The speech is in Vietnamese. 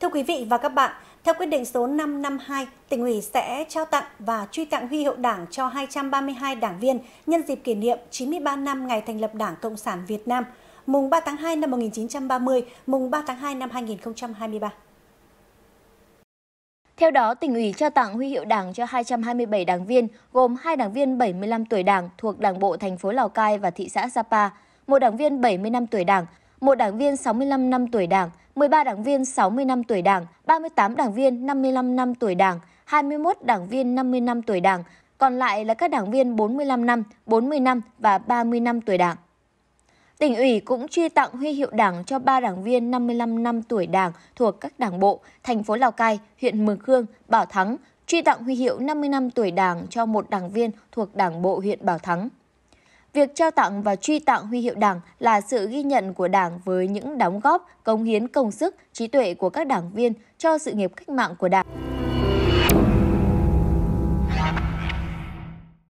Thưa quý vị và các bạn, theo quyết định số 552, tỉnh ủy sẽ trao tặng và truy tặng huy hiệu Đảng cho 232 đảng viên nhân dịp kỷ niệm 93 năm ngày thành lập Đảng Cộng sản Việt Nam, mùng 3 tháng 2 năm 1930, mùng 3 tháng 2 năm 2023. Theo đó, tỉnh ủy trao tặng huy hiệu Đảng cho 227 đảng viên, gồm 2 đảng viên 75 tuổi Đảng thuộc Đảng bộ thành phố Lào Cai và thị xã Sapa, một đảng viên 70 năm tuổi Đảng, một đảng viên 65 năm tuổi Đảng, 13 đảng viên 60 năm tuổi Đảng, 38 đảng viên 55 năm tuổi Đảng, 21 đảng viên 50 năm tuổi Đảng, còn lại là các đảng viên 45 năm, 40 năm và 30 năm tuổi Đảng. Tỉnh ủy cũng truy tặng huy hiệu Đảng cho 3 đảng viên 55 năm tuổi Đảng thuộc các đảng bộ thành phố Lào Cai, huyện Mường Khương, Bảo Thắng, truy tặng huy hiệu 50 năm tuổi Đảng cho một đảng viên thuộc Đảng bộ huyện Bảo Thắng. Việc trao tặng và truy tặng huy hiệu Đảng là sự ghi nhận của Đảng với những đóng góp, công hiến công sức, trí tuệ của các đảng viên cho sự nghiệp cách mạng của Đảng.